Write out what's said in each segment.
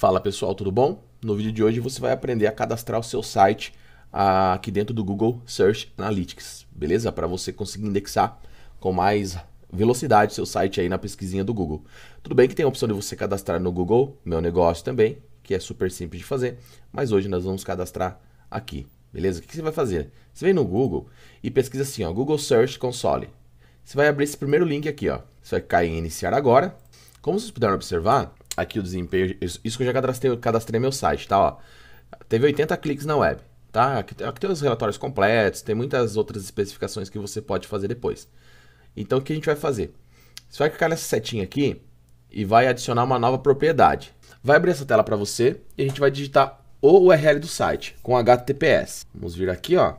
Fala pessoal, tudo bom? No vídeo de hoje você vai aprender a cadastrar o seu site aqui dentro do Google Search Analytics, beleza? Para você conseguir indexar com mais velocidade seu site aí na pesquisinha do Google. Tudo bem que tem a opção de você cadastrar no Google Meu Negócio também, que é super simples de fazer, mas hoje nós vamos cadastrar aqui, beleza? O que você vai fazer? Você vem no Google e pesquisa assim, ó, Google Search Console. Você vai abrir esse primeiro link aqui, ó. Você vai cair em iniciar agora. Como vocês puderam observar, aqui o desempenho, isso que eu já cadastrei, cadastrei meu site, tá? Ó, teve 80 cliques na web, tá? Aqui, aqui tem os relatórios completos, tem muitas outras especificações que você pode fazer depois. Então, o que a gente vai fazer? Você vai clicar nessa setinha aqui e vai adicionar uma nova propriedade. Vai abrir essa tela para você e a gente vai digitar o URL do site com HTTPS. Vamos vir aqui, ó,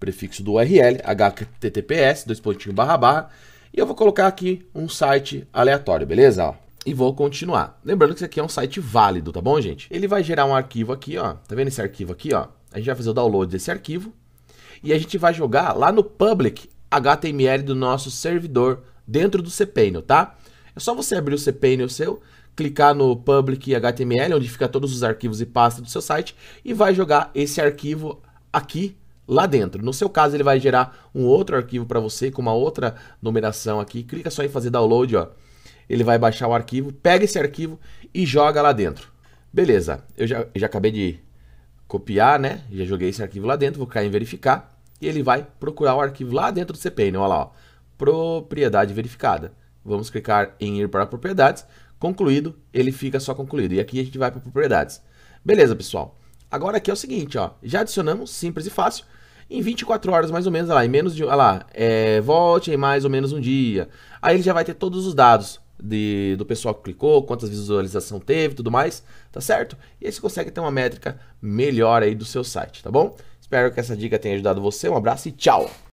prefixo do URL, HTTPS, dois pontinhos, barra, barra, e eu vou colocar aqui um site aleatório, beleza? Ó, e vou continuar. Lembrando que isso aqui é um site válido, tá bom, gente? Ele vai gerar um arquivo aqui, ó. Tá vendo esse arquivo aqui, ó? A gente vai fazer o download desse arquivo e a gente vai jogar lá no public HTML do nosso servidor dentro do cPanel, tá? É só você abrir o cPanel seu, clicar no public HTML, onde fica todos os arquivos e pastas do seu site e vai jogar esse arquivo aqui lá dentro. No seu caso, ele vai gerar um outro arquivo para você com uma outra numeração aqui. Clica só em fazer download, ó ele vai baixar o arquivo, pega esse arquivo e joga lá dentro. Beleza, eu já, já acabei de copiar, né? Já joguei esse arquivo lá dentro, vou cair em verificar e ele vai procurar o arquivo lá dentro do cPanel. Olha lá, ó. propriedade verificada. Vamos clicar em ir para propriedades, concluído, ele fica só concluído. E aqui a gente vai para propriedades. Beleza, pessoal. Agora aqui é o seguinte, ó, já adicionamos, simples e fácil. Em 24 horas, mais ou menos, olha lá, em menos de, olha lá, é, volte em mais ou menos um dia. Aí ele já vai ter todos os dados de, do pessoal que clicou, quantas visualização teve, tudo mais, tá certo? E aí você consegue ter uma métrica melhor aí do seu site, tá bom? Espero que essa dica tenha ajudado você. Um abraço e tchau.